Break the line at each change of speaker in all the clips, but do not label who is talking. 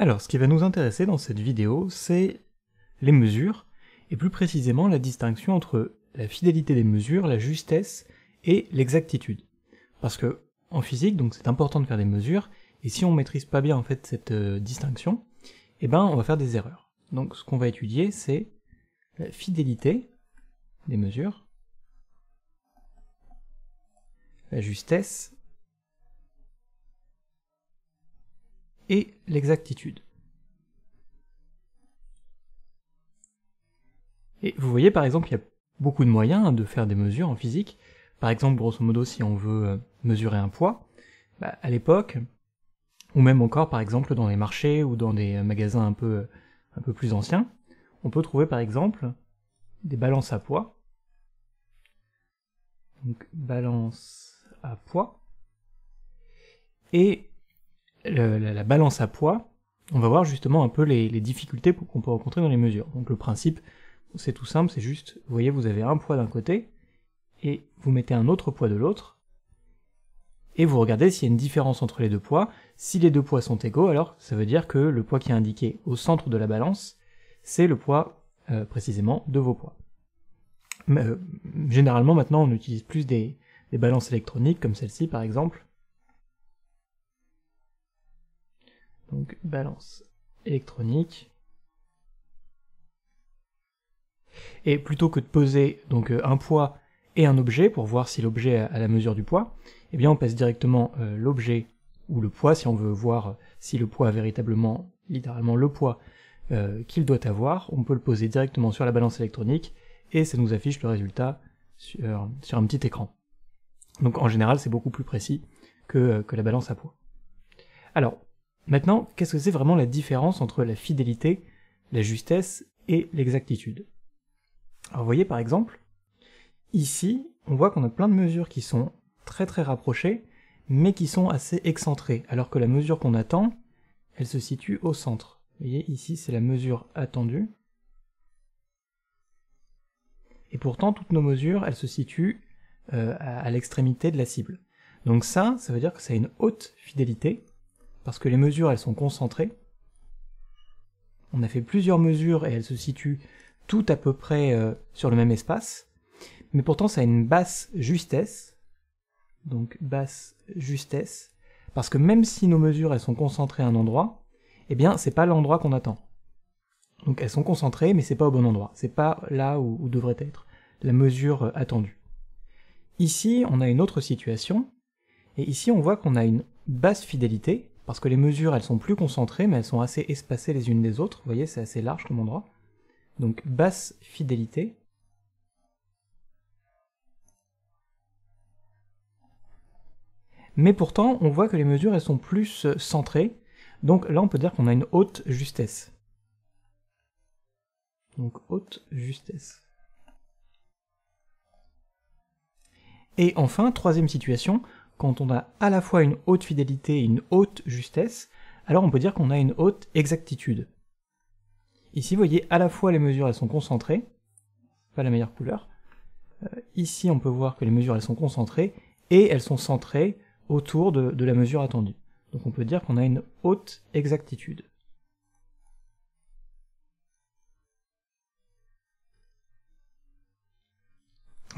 Alors, ce qui va nous intéresser dans cette vidéo, c'est les mesures, et plus précisément la distinction entre la fidélité des mesures, la justesse et l'exactitude. Parce que en physique, donc c'est important de faire des mesures, et si on maîtrise pas bien en fait cette euh, distinction, eh ben on va faire des erreurs. Donc ce qu'on va étudier, c'est la fidélité des mesures, la justesse l'exactitude. Et vous voyez par exemple, il y a beaucoup de moyens de faire des mesures en physique. Par exemple, grosso modo, si on veut euh, mesurer un poids, bah, à l'époque, ou même encore par exemple dans les marchés ou dans des euh, magasins un peu, euh, un peu plus anciens, on peut trouver par exemple des balances à poids. Donc balance à poids. Et la, balance à poids, on va voir justement un peu les, difficultés qu'on peut rencontrer dans les mesures. Donc le principe, c'est tout simple, c'est juste, vous voyez, vous avez un poids d'un côté, et vous mettez un autre poids de l'autre, et vous regardez s'il y a une différence entre les deux poids. Si les deux poids sont égaux, alors ça veut dire que le poids qui est indiqué au centre de la balance, c'est le poids euh, précisément de vos poids. Mais, euh, généralement maintenant on utilise plus des, des balances électroniques comme celle-ci par exemple, Donc balance électronique. Et plutôt que de poser donc euh, un poids et un objet pour voir si l'objet a la mesure du poids, eh bien on passe directement euh, l'objet ou le poids si on veut voir si le poids a véritablement, littéralement le poids euh, qu'il doit avoir. On peut le poser directement sur la balance électronique et ça nous affiche le résultat sur, un petit écran. Donc en général c'est beaucoup plus précis que, que la balance à poids. Alors Maintenant, qu'est-ce que c'est vraiment la différence entre la fidélité, la justesse et l'exactitude Alors vous voyez par exemple, ici, on voit qu'on a plein de mesures qui sont très très rapprochées, mais qui sont assez excentrées, alors que la mesure qu'on attend, elle se situe au centre. Vous voyez, ici c'est la mesure attendue, et pourtant toutes nos mesures, elles se situent euh, à, à l'extrémité de la cible. Donc ça, ça veut dire que ça a une haute fidélité, parce que les mesures, elles sont concentrées. On a fait plusieurs mesures et elles se situent toutes à peu près euh, sur le même espace, mais pourtant ça a une basse justesse, donc basse justesse, parce que même si nos mesures elles sont concentrées à un endroit, eh bien c'est pas l'endroit qu'on attend. Donc elles sont concentrées, mais c'est pas au bon endroit, c'est pas là où, devrait être la mesure euh, attendue. Ici, on a une autre situation, et ici on voit qu'on a une basse fidélité, parce que les mesures, elles sont plus concentrées, mais elles sont assez espacées les unes des autres. Vous voyez, c'est assez large comme endroit. Donc basse fidélité. Mais pourtant, on voit que les mesures, elles sont plus euh, centrées. Donc là, on peut dire qu'on a une haute justesse. Donc haute justesse. Et enfin, troisième situation, quand on a à la fois une haute fidélité et une haute justesse, alors on peut dire qu'on a une haute exactitude. Ici, vous voyez, à la fois les mesures, elles sont concentrées, pas la meilleure couleur. Euh, ici, on peut voir que les mesures, elles sont concentrées, et elles sont centrées autour de la mesure attendue. Donc on peut dire qu'on a une haute exactitude.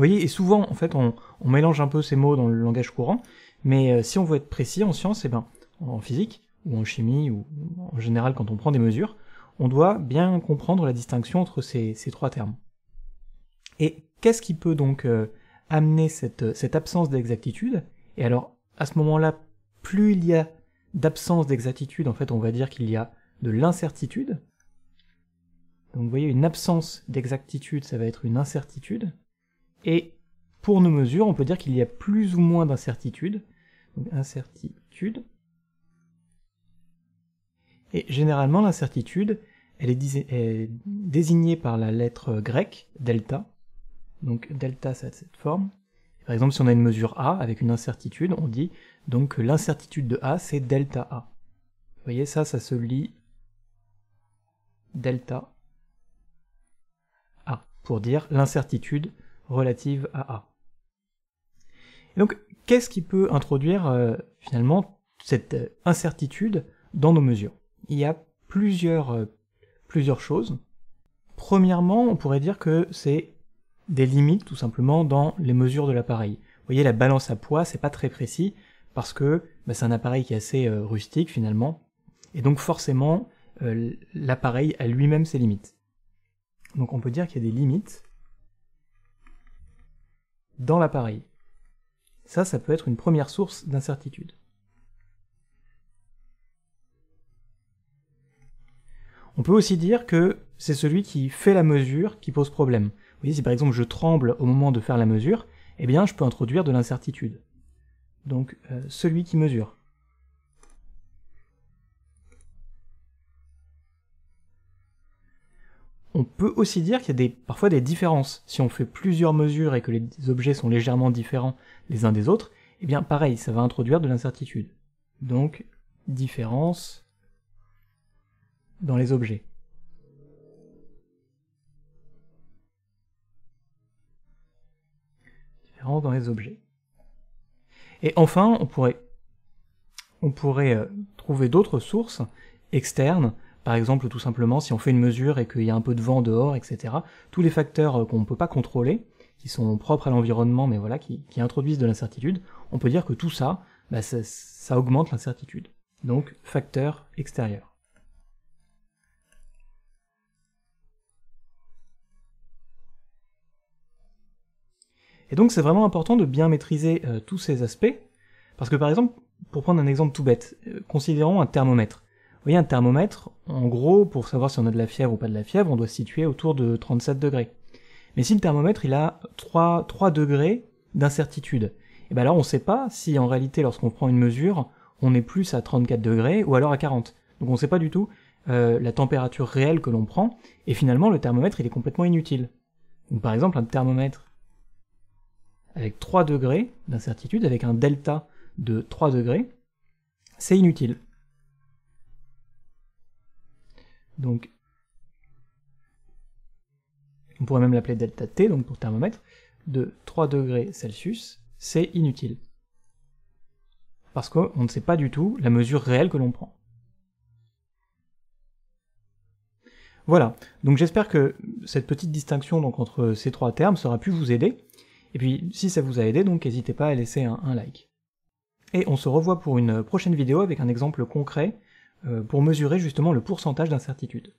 Vous voyez, et souvent, en fait, on, mélange un peu ces mots dans le langage courant, mais euh, si on veut être précis en science, et eh ben, en physique, ou en chimie, ou en général quand on prend des mesures, on doit bien comprendre la distinction entre ces, trois termes. Et qu'est-ce qui peut donc euh, amener cette, cette absence d'exactitude Et alors, à ce moment-là, plus il y a d'absence d'exactitude, en fait, on va dire qu'il y a de l'incertitude. Donc vous voyez, une absence d'exactitude, ça va être une incertitude. Et pour nos mesures, on peut dire qu'il y a plus ou moins d'incertitude. incertitude. Et généralement, l'incertitude, elle est, désignée par la lettre grecque delta. Donc delta, ça a cette forme. Par exemple, si on a une mesure A avec une incertitude, on dit donc que l'incertitude de A, c'est delta A. Vous voyez, ça, ça se lit delta A, pour dire l'incertitude relative à A. donc, qu'est-ce qui peut introduire euh, finalement cette euh, incertitude dans nos mesures Il y a plusieurs, euh, plusieurs choses. Premièrement, on pourrait dire que c'est des limites tout simplement dans les mesures de l'appareil. Vous voyez, la balance à poids, c'est pas très précis parce que bah, c'est un appareil qui est assez rustique finalement, et donc forcément, l'appareil a lui-même ses limites. Donc on peut dire qu'il y a des limites dans l'appareil. Ça, ça peut être une première source d'incertitude. On peut aussi dire que c'est celui qui fait la mesure qui pose problème. Vous voyez, si par exemple je tremble au moment de faire la mesure, eh bien je peux introduire de l'incertitude. Donc euh, celui qui mesure. on peut aussi dire qu'il y a des, parfois des différences. Si on fait plusieurs mesures et que les objets sont légèrement différents les uns des autres, eh bien pareil, ça va introduire de l'incertitude. Donc, différence dans les objets. Différence dans les objets. Et enfin, on pourrait euh, trouver d'autres sources externes par exemple, tout simplement, si on fait une mesure et qu'il y a un peu de vent dehors, etc., tous les facteurs euh, qu'on ne peut pas contrôler, qui sont propres à l'environnement, mais voilà, qui, introduisent de l'incertitude, on peut dire que tout bah, ça, ça, augmente l'incertitude. Donc, facteur extérieur. Et donc c'est vraiment important de bien maîtriser euh, tous ces aspects, parce que par exemple, pour prendre un exemple tout bête, euh, considérons un thermomètre. Vous voyez, un thermomètre, en gros, pour savoir si on a de la fièvre ou pas de la fièvre, on doit se situer autour de 37 degrés. Mais si le thermomètre, il a 3, degrés d'incertitude, et eh bien alors on ne sait pas si en réalité, lorsqu'on prend une mesure, on est plus à 34 degrés ou alors à 40. Donc on ne sait pas du tout euh, la température réelle que l'on prend, et finalement le thermomètre il est complètement inutile. Donc, par exemple un thermomètre avec 3 degrés d'incertitude, avec un delta de 3 degrés, c'est inutile. Donc, on pourrait même l'appeler delta T, donc pour thermomètre, de 3 degrés Celsius, c'est inutile. Parce qu'on ne sait pas du tout la mesure réelle que l'on prend. Voilà, donc j'espère que cette petite distinction donc, entre ces trois termes sera pu vous aider. Et puis si ça vous a aidé, donc n'hésitez pas à laisser un, like. Et on se revoit pour une prochaine vidéo avec un exemple concret euh, pour mesurer justement le pourcentage d'incertitude.